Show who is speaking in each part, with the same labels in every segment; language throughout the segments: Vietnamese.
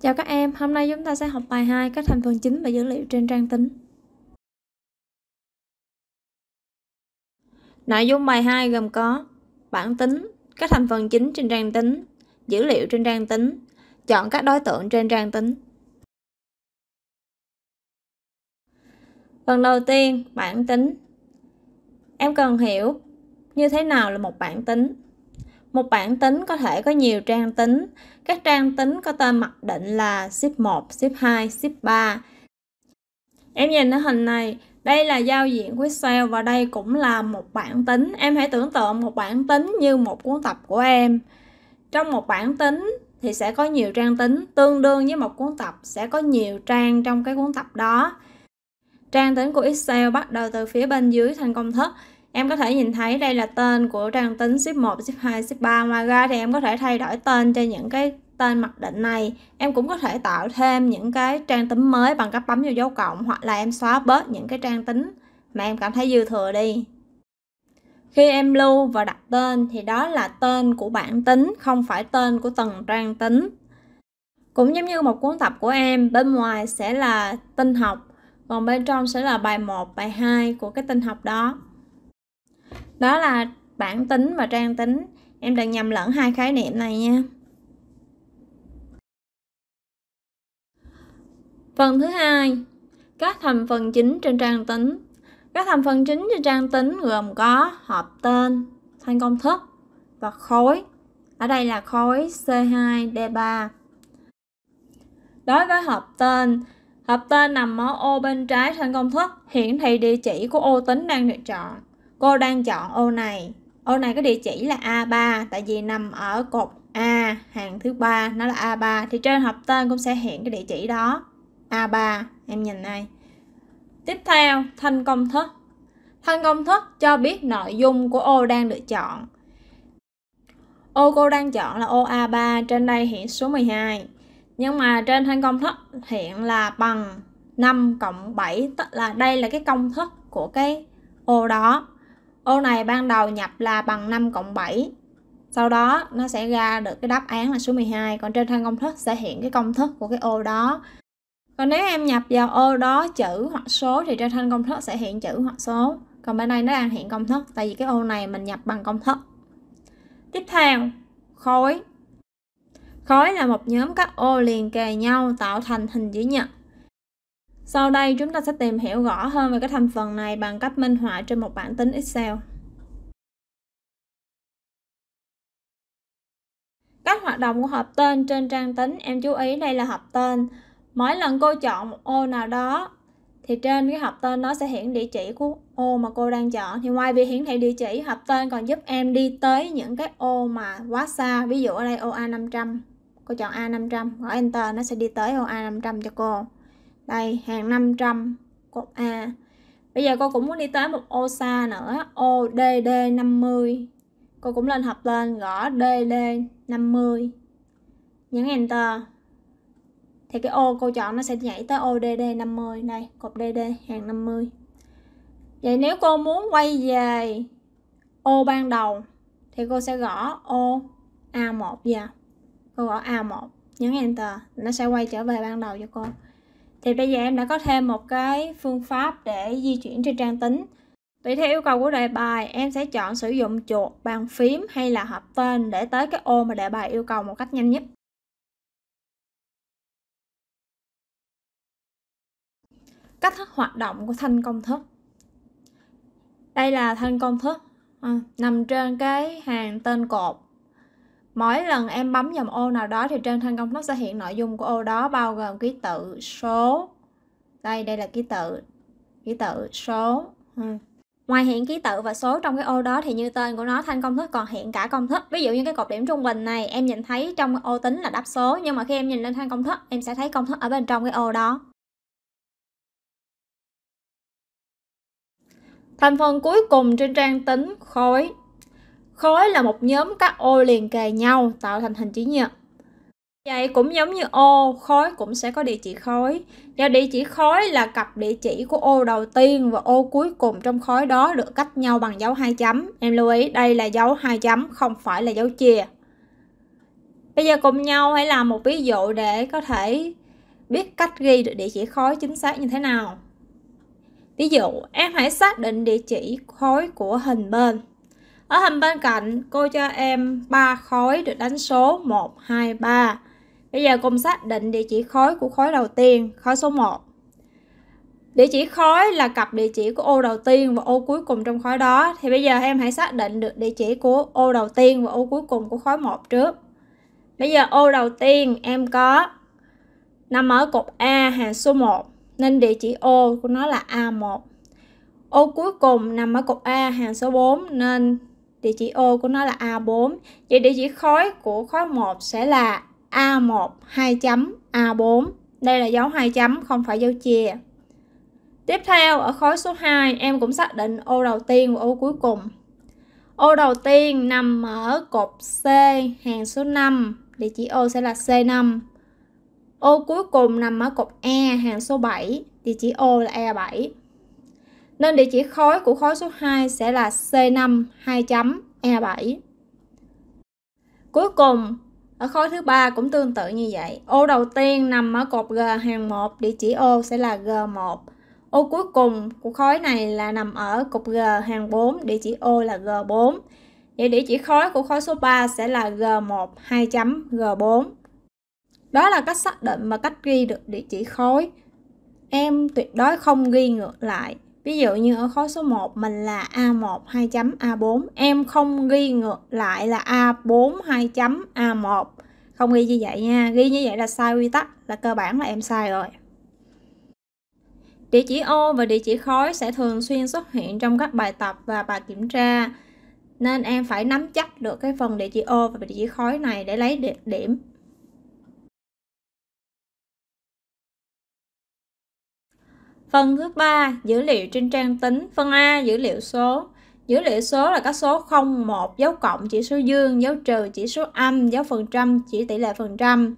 Speaker 1: Chào các em, hôm nay chúng ta sẽ học bài 2 các thành phần chính và dữ liệu trên trang tính. Nội dung bài 2 gồm có bản tính, các thành phần chính trên trang tính, dữ liệu trên trang tính, chọn các đối tượng trên trang tính. Phần đầu tiên, bản tính. Em cần hiểu như thế nào là một bản tính một bảng tính có thể có nhiều trang tính. Các trang tính có tên mặc định là ship 1, ship 2, ship 3. Em nhìn ở hình này, đây là giao diện Excel và đây cũng là một bảng tính. Em hãy tưởng tượng một bảng tính như một cuốn tập của em. Trong một bảng tính thì sẽ có nhiều trang tính, tương đương với một cuốn tập sẽ có nhiều trang trong cái cuốn tập đó. Trang tính của Excel bắt đầu từ phía bên dưới thành công thức Em có thể nhìn thấy đây là tên của trang tính ship 1, ship 2, ship 3. Ngoài ra thì em có thể thay đổi tên cho những cái tên mặc định này. Em cũng có thể tạo thêm những cái trang tính mới bằng cách bấm vào dấu cộng hoặc là em xóa bớt những cái trang tính mà em cảm thấy dư thừa đi. Khi em lưu và đặt tên thì đó là tên của bản tính, không phải tên của từng trang tính. Cũng giống như một cuốn tập của em, bên ngoài sẽ là tinh học, còn bên trong sẽ là bài 1, bài 2 của cái tinh học đó đó là bản tính và trang tính em đừng nhầm lẫn hai khái niệm này nha phần thứ hai các thành phần chính trên trang tính các thành phần chính trên trang tính gồm có hộp tên thanh công thức và khối ở đây là khối C2D3 đối với hộp tên hộp tên nằm ở ô bên trái thanh công thức hiển thị địa chỉ của ô tính đang được chọn cô đang chọn ô này ô này có địa chỉ là A3 tại vì nằm ở cột A hàng thứ ba nó là A3 thì trên hộp tên cũng sẽ hiện cái địa chỉ đó A3 em nhìn này tiếp theo thanh công thức thanh công thức cho biết nội dung của ô đang được chọn ô cô đang chọn là ô A3 trên đây hiện số 12 nhưng mà trên thanh công thức hiện là bằng 5 cộng 7 tức là đây là cái công thức của cái ô đó ô này ban đầu nhập là bằng 5 cộng 7 sau đó nó sẽ ra được cái đáp án là số 12 còn trên thân công thức sẽ hiện cái công thức của cái ô đó còn nếu em nhập vào ô đó chữ hoặc số thì trên thân công thức sẽ hiện chữ hoặc số còn bên đây nó đang hiện công thức tại vì cái ô này mình nhập bằng công thức tiếp theo khối khối là một nhóm các ô liền kề nhau tạo thành hình chữ nhật sau đây chúng ta sẽ tìm hiểu rõ hơn về cái thành phần này bằng cách minh họa trên một bảng tính Excel. Cách hoạt động của hộp tên trên trang tính em chú ý đây là hộp tên. Mỗi lần cô chọn một ô nào đó thì trên cái hộp tên nó sẽ hiển địa chỉ của ô mà cô đang chọn. Thì ngoài việc hiển thị địa chỉ, hộp tên còn giúp em đi tới những cái ô mà quá xa. Ví dụ ở đây ô A500, cô chọn A500, gõ Enter nó sẽ đi tới ô A500 cho cô đây hàng 500 cột A bây giờ cô cũng muốn đi tới một ô xa nữa ODD 50 cô cũng lên hợp lên gõ DD 50 nhấn enter thì cái ô cô chọn nó sẽ nhảy tới ODD 50 đây cột DD hàng 50 vậy nếu cô muốn quay về ô ban đầu thì cô sẽ gõ ô A1 vào cô gõ A1 nhấn enter nó sẽ quay trở về ban đầu cho cô thì bây giờ em đã có thêm một cái phương pháp để di chuyển trên trang tính tùy theo yêu cầu của đề bài em sẽ chọn sử dụng chuột bàn phím hay là hợp tên để tới cái ô mà đề bài yêu cầu một cách nhanh nhất cách thức hoạt động của thanh công thức đây là thanh công thức à, nằm trên cái hàng tên cột Mỗi lần em bấm dòng ô nào đó thì trên thanh công tốc sẽ hiện nội dung của ô đó bao gồm ký tự, số. Đây, đây là ký tự. Ký tự, số. Ừ. Ngoài hiện ký tự và số trong cái ô đó thì như tên của nó thanh công thức còn hiện cả công thức. Ví dụ như cái cột điểm trung bình này em nhìn thấy trong ô tính là đáp số nhưng mà khi em nhìn lên thanh công thức em sẽ thấy công thức ở bên trong cái ô đó. Thành phần cuối cùng trên trang tính khối Khối là một nhóm các ô liền kề nhau tạo thành hình chữ nhật. Vậy cũng giống như ô, khối cũng sẽ có địa chỉ khối. Và địa chỉ khối là cặp địa chỉ của ô đầu tiên và ô cuối cùng trong khối đó được cách nhau bằng dấu hai chấm. Em lưu ý đây là dấu hai chấm, không phải là dấu chìa. Bây giờ cùng nhau hãy làm một ví dụ để có thể biết cách ghi được địa chỉ khối chính xác như thế nào. Ví dụ, em hãy xác định địa chỉ khối của hình bên. Ở hình bên cạnh, cô cho em 3 khối được đánh số 1, 2, 3. Bây giờ cùng xác định địa chỉ khối của khối đầu tiên, khối số 1. Địa chỉ khối là cặp địa chỉ của ô đầu tiên và ô cuối cùng trong khối đó. Thì bây giờ em hãy xác định được địa chỉ của ô đầu tiên và ô cuối cùng của khối 1 trước. Bây giờ ô đầu tiên em có nằm ở cột A hàng số 1 nên địa chỉ ô của nó là A1. Ô cuối cùng nằm ở cột A hàng số 4 nên địa chỉ ô của nó là A4 vậy địa chỉ khối của khối 1 sẽ là A1 2 chấm A4 đây là dấu 2 chấm không phải dấu chia tiếp theo ở khối số 2 em cũng xác định ô đầu tiên và ô cuối cùng ô đầu tiên nằm ở cột C hàng số 5 địa chỉ ô sẽ là C5 ô cuối cùng nằm ở cột E hàng số 7 địa chỉ ô là E7 nên địa chỉ khối của khối số 2 sẽ là C5 2 chấm E7. Cuối cùng, ở khối thứ ba cũng tương tự như vậy. Ô đầu tiên nằm ở cột G hàng 1, địa chỉ ô sẽ là G1. Ô cuối cùng của khối này là nằm ở cột G hàng 4, địa chỉ ô là G4. Vậy địa chỉ khối của khối số 3 sẽ là G1 2.G4. Đó là cách xác định và cách ghi được địa chỉ khối. Em tuyệt đối không ghi ngược lại. Ví dụ như ở khối số 1 mình là A1 2 chấm A4, em không ghi ngược lại là A4 2 chấm A1. Không ghi như vậy nha, ghi như vậy là sai quy tắc, là cơ bản là em sai rồi. Địa chỉ ô và địa chỉ khối sẽ thường xuyên xuất hiện trong các bài tập và bài kiểm tra. Nên em phải nắm chắc được cái phần địa chỉ ô và địa chỉ khối này để lấy điểm. Phần thứ ba dữ liệu trên trang tính. Phần A, dữ liệu số. Dữ liệu số là các số 0, 1, dấu cộng, chỉ số dương, dấu trừ, chỉ số âm, dấu phần trăm, chỉ tỷ lệ phần trăm.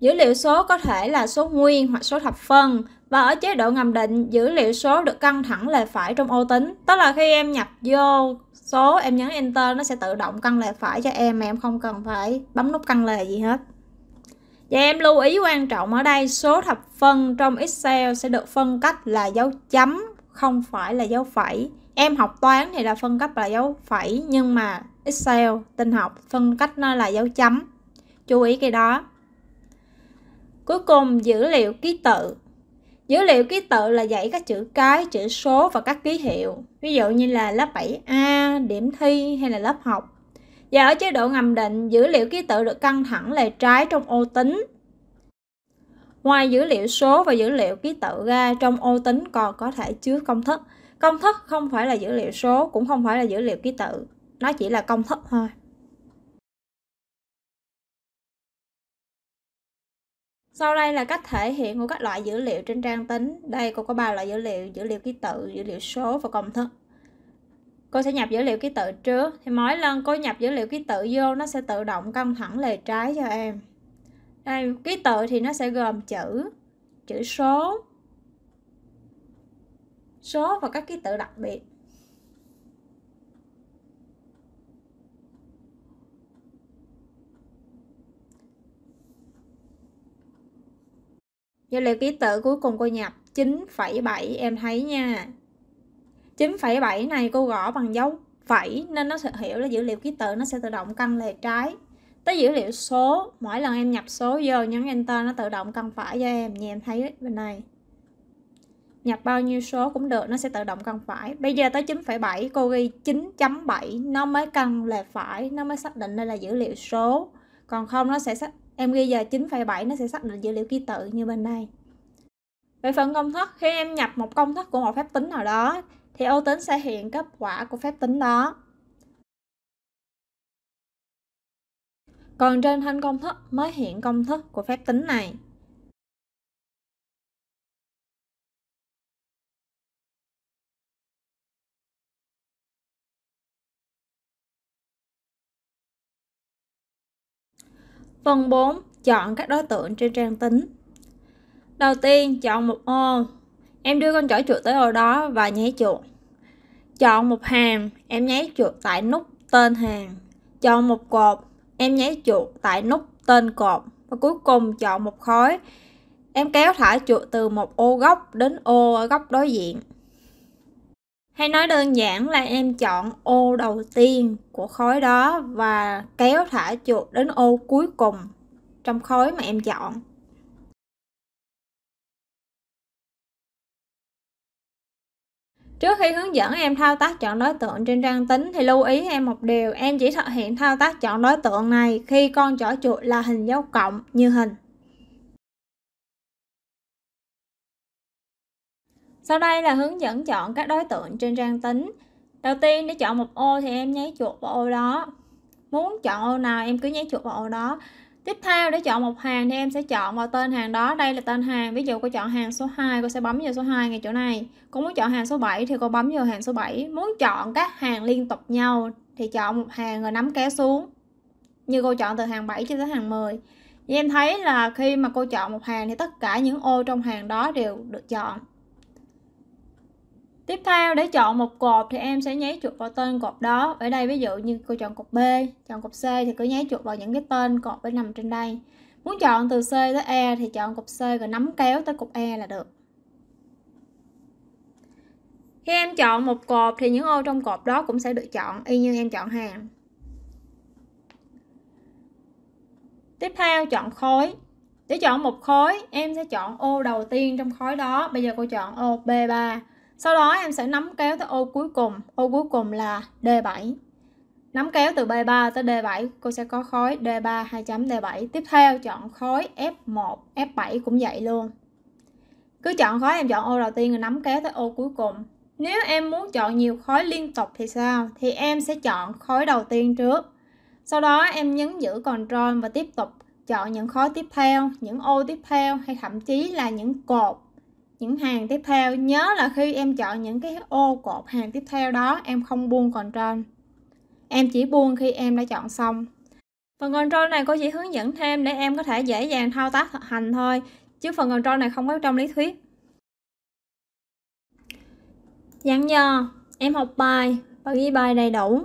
Speaker 1: Dữ liệu số có thể là số nguyên hoặc số thập phân và ở chế độ ngầm định dữ liệu số được căn thẳng lề phải trong ô tính. Tức là khi em nhập vô số em nhấn enter nó sẽ tự động căn lề phải cho em mà em không cần phải bấm nút căn lề gì hết. Và em lưu ý quan trọng ở đây số thập phân trong Excel sẽ được phân cách là dấu chấm không phải là dấu phẩy. Em học toán thì là phân cách là dấu phẩy nhưng mà Excel tin học phân cách nó là dấu chấm. Chú ý cái đó. Cuối cùng dữ liệu ký tự. Dữ liệu ký tự là dãy các chữ cái, chữ số và các ký hiệu. Ví dụ như là lớp 7A, điểm thi hay là lớp học và ở chế độ ngầm định dữ liệu ký tự được căng thẳng lề trái trong ô tính ngoài dữ liệu số và dữ liệu ký tự ra trong ô tính còn có thể chứa công thức công thức không phải là dữ liệu số cũng không phải là dữ liệu ký tự nó chỉ là công thức thôi Sau đây là cách thể hiện của các loại dữ liệu trên trang tính. Đây cô có ba loại dữ liệu, dữ liệu ký tự, dữ liệu số và công thức cô sẽ nhập dữ liệu ký tự trước thì mỗi lần cô nhập dữ liệu ký tự vô nó sẽ tự động căng thẳng lề trái cho em đây ký tự thì nó sẽ gồm chữ chữ số số và các ký tự đặc biệt dữ liệu ký tự cuối cùng cô nhập 9,7 em thấy nha 9,7 này cô gõ bằng dấu phẩy nên nó sẽ hiểu là dữ liệu ký tự nó sẽ tự động căn lề trái tới dữ liệu số mỗi lần em nhập số vô nhấn enter nó tự động căn phải cho em như em thấy bên này nhập bao nhiêu số cũng được nó sẽ tự động căn phải bây giờ tới 9,7 cô ghi 9.7 nó mới căn lề phải nó mới xác định đây là dữ liệu số còn không nó sẽ xác em ghi giờ 9,7 nó sẽ xác định dữ liệu ký tự như bên này về phần công thức khi em nhập một công thức của một phép tính nào đó thì ô tính sẽ hiện kết quả của phép tính đó. Còn trên thanh công thức mới hiện công thức của phép tính này. Phần 4. Chọn các đối tượng trên trang tính. Đầu tiên, chọn một ô Em đưa con chỏ chuột tới ô đó và nháy chuột. Chọn một hàng, em nháy chuột tại nút tên hàng. Chọn một cột, em nháy chuột tại nút tên cột. Và cuối cùng chọn một khối. Em kéo thả chuột từ một ô góc đến ô ở góc đối diện. Hay nói đơn giản là em chọn ô đầu tiên của khối đó và kéo thả chuột đến ô cuối cùng trong khối mà em chọn. Trước khi hướng dẫn em thao tác chọn đối tượng trên trang tính thì lưu ý em một điều, em chỉ thực hiện thao tác chọn đối tượng này khi con trỏ chuột là hình dấu cộng như hình. Sau đây là hướng dẫn chọn các đối tượng trên trang tính. Đầu tiên để chọn một ô thì em nháy chuột vào ô đó. Muốn chọn ô nào em cứ nháy chuột vào ô đó tiếp theo để chọn một hàng thì em sẽ chọn vào tên hàng đó đây là tên hàng ví dụ cô chọn hàng số 2 cô sẽ bấm vào số 2 ngay chỗ này cô muốn chọn hàng số 7 thì cô bấm vào hàng số 7 muốn chọn các hàng liên tục nhau thì chọn một hàng rồi nắm kéo xuống như cô chọn từ hàng 7 cho tới hàng 10 như em thấy là khi mà cô chọn một hàng thì tất cả những ô trong hàng đó đều được chọn tiếp theo để chọn một cột thì em sẽ nháy chuột vào tên cột đó ở đây ví dụ như cô chọn cột B chọn cột C thì cứ nháy chuột vào những cái tên cột đã nằm trên đây muốn chọn từ C tới E thì chọn cột C rồi nắm kéo tới cột E là được khi em chọn một cột thì những ô trong cột đó cũng sẽ được chọn y như em chọn hàng tiếp theo chọn khối để chọn một khối em sẽ chọn ô đầu tiên trong khối đó bây giờ cô chọn ô B3 sau đó em sẽ nắm kéo tới ô cuối cùng ô cuối cùng là D7 nắm kéo từ B3 tới D7 cô sẽ có khối D3 2 chấm D7 tiếp theo chọn khối F1 F7 cũng vậy luôn cứ chọn khối em chọn ô đầu tiên rồi nắm kéo tới ô cuối cùng nếu em muốn chọn nhiều khối liên tục thì sao thì em sẽ chọn khối đầu tiên trước sau đó em nhấn giữ Ctrl và tiếp tục chọn những khối tiếp theo những ô tiếp theo hay thậm chí là những cột những hàng tiếp theo nhớ là khi em chọn những cái ô cột hàng tiếp theo đó em không buông control em chỉ buông khi em đã chọn xong phần control này cô chỉ hướng dẫn thêm để em có thể dễ dàng thao tác thực hành thôi chứ phần control này không có trong lý thuyết dặn dò em học bài và ghi bài đầy đủ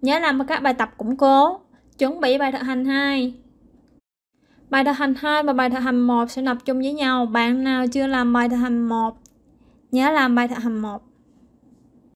Speaker 1: nhớ làm các bài tập củng cố chuẩn bị bài thực hành 2 Bài thực hành 2 và bài thực hành 1 sẽ nộp chung với nhau. Bạn nào chưa làm bài thực hành 1 nhớ làm bài thực hành 1.